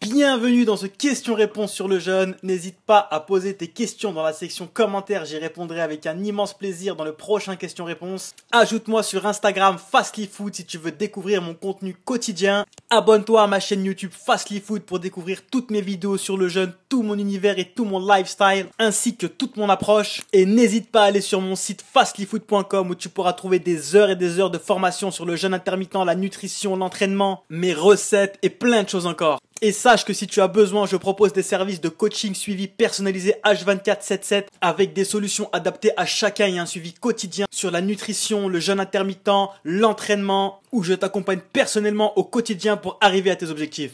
Bienvenue dans ce question-réponse sur le jeûne. N'hésite pas à poser tes questions dans la section commentaires, j'y répondrai avec un immense plaisir dans le prochain question-réponse. Ajoute-moi sur Instagram FastlyFood si tu veux découvrir mon contenu quotidien. Abonne-toi à ma chaîne YouTube FastlyFood pour découvrir toutes mes vidéos sur le jeûne, tout mon univers et tout mon lifestyle, ainsi que toute mon approche. Et n'hésite pas à aller sur mon site fastlyfood.com où tu pourras trouver des heures et des heures de formation sur le jeûne intermittent, la nutrition, l'entraînement, mes recettes et plein de choses encore et sache que si tu as besoin, je propose des services de coaching suivi personnalisé H2477 avec des solutions adaptées à chacun et un suivi quotidien sur la nutrition, le jeûne intermittent, l'entraînement où je t'accompagne personnellement au quotidien pour arriver à tes objectifs.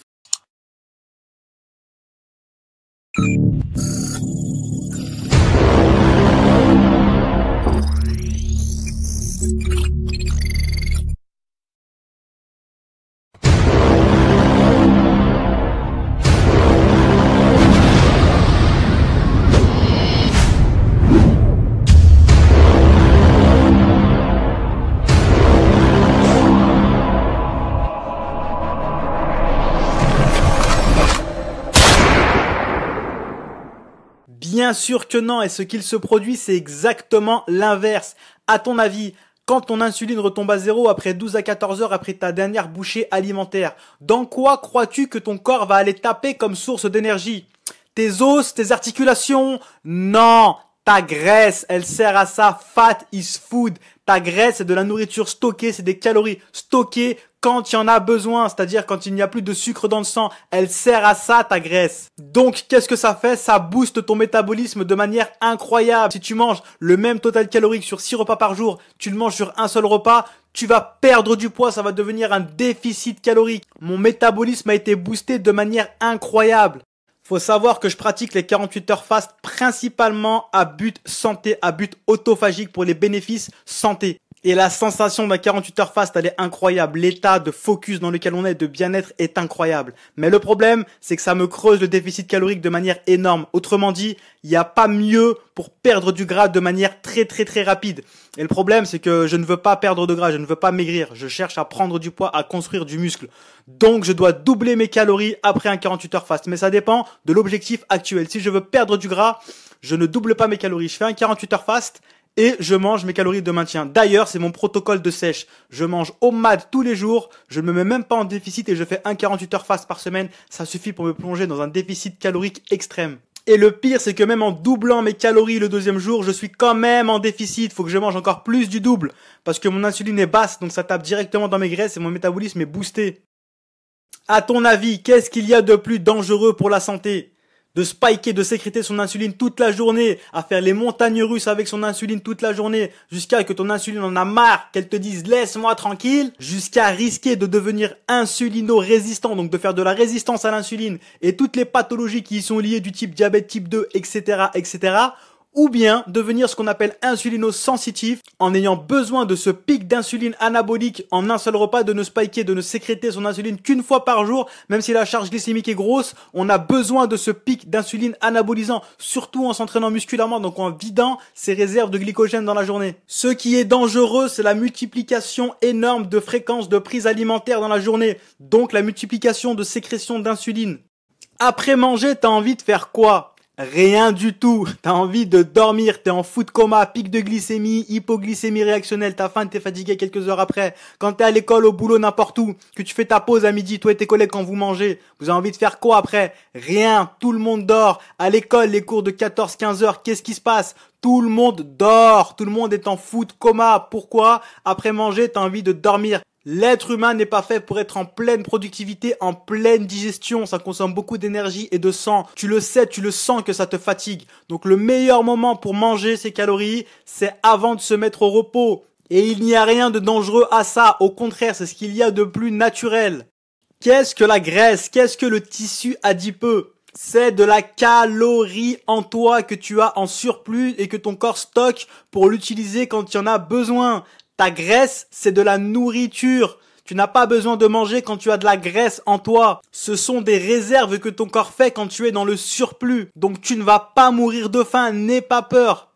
Bien sûr que non, et ce qu'il se produit, c'est exactement l'inverse. À ton avis, quand ton insuline retombe à zéro après 12 à 14 heures après ta dernière bouchée alimentaire, dans quoi crois-tu que ton corps va aller taper comme source d'énergie Tes os, tes articulations Non Ta graisse, elle sert à ça, fat is food. Ta graisse, c'est de la nourriture stockée, c'est des calories stockées quand il y en a besoin, c'est-à-dire quand il n'y a plus de sucre dans le sang. Elle sert à ça, ta graisse. Donc, qu'est-ce que ça fait Ça booste ton métabolisme de manière incroyable. Si tu manges le même total calorique sur 6 repas par jour, tu le manges sur un seul repas, tu vas perdre du poids, ça va devenir un déficit calorique. Mon métabolisme a été boosté de manière incroyable. Faut savoir que je pratique les 48 heures fast principalement à but santé, à but autophagique pour les bénéfices santé. Et la sensation d'un 48 heures fast, elle est incroyable. L'état de focus dans lequel on est, de bien-être est incroyable. Mais le problème, c'est que ça me creuse le déficit calorique de manière énorme. Autrement dit, il n'y a pas mieux pour perdre du gras de manière très très très rapide. Et le problème, c'est que je ne veux pas perdre de gras, je ne veux pas maigrir. Je cherche à prendre du poids, à construire du muscle. Donc, je dois doubler mes calories après un 48 heures fast. Mais ça dépend de l'objectif actuel. Si je veux perdre du gras, je ne double pas mes calories. Je fais un 48 heures fast et je mange mes calories de maintien. D'ailleurs, c'est mon protocole de sèche. Je mange au MAD tous les jours, je ne me mets même pas en déficit et je fais un 48 heures fast par semaine. Ça suffit pour me plonger dans un déficit calorique extrême. Et le pire, c'est que même en doublant mes calories le deuxième jour, je suis quand même en déficit. Faut que je mange encore plus du double. Parce que mon insuline est basse, donc ça tape directement dans mes graisses et mon métabolisme est boosté. À ton avis, qu'est-ce qu'il y a de plus dangereux pour la santé? de spiker, de sécréter son insuline toute la journée, à faire les montagnes russes avec son insuline toute la journée, jusqu'à que ton insuline en a marre, qu'elle te dise laisse-moi tranquille, jusqu'à risquer de devenir insulino-résistant, donc de faire de la résistance à l'insuline et toutes les pathologies qui y sont liées du type diabète type 2, etc., etc., ou bien devenir ce qu'on appelle insulino-sensitif en ayant besoin de ce pic d'insuline anabolique en un seul repas, de ne spiker, de ne sécréter son insuline qu'une fois par jour, même si la charge glycémique est grosse, on a besoin de ce pic d'insuline anabolisant, surtout en s'entraînant musculairement, donc en vidant ses réserves de glycogène dans la journée. Ce qui est dangereux, c'est la multiplication énorme de fréquences de prise alimentaire dans la journée, donc la multiplication de sécrétion d'insuline. Après manger, t'as envie de faire quoi Rien du tout. T'as envie de dormir, t'es en foot coma, pic de glycémie, hypoglycémie réactionnelle, t'as faim, t'es fatigué quelques heures après. Quand t'es à l'école, au boulot, n'importe où, que tu fais ta pause à midi, toi et tes collègues quand vous mangez, vous avez envie de faire quoi après Rien, tout le monde dort. À l'école, les cours de 14-15 heures, qu'est-ce qui se passe tout le monde dort, tout le monde est en foot coma. Pourquoi Après manger, t'as envie de dormir. L'être humain n'est pas fait pour être en pleine productivité, en pleine digestion. Ça consomme beaucoup d'énergie et de sang. Tu le sais, tu le sens que ça te fatigue. Donc le meilleur moment pour manger ces calories, c'est avant de se mettre au repos. Et il n'y a rien de dangereux à ça. Au contraire, c'est ce qu'il y a de plus naturel. Qu'est-ce que la graisse Qu'est-ce que le tissu adipeux c'est de la calorie en toi que tu as en surplus et que ton corps stocke pour l'utiliser quand il y en a besoin. Ta graisse, c'est de la nourriture. Tu n'as pas besoin de manger quand tu as de la graisse en toi. Ce sont des réserves que ton corps fait quand tu es dans le surplus. Donc tu ne vas pas mourir de faim, n'aie pas peur.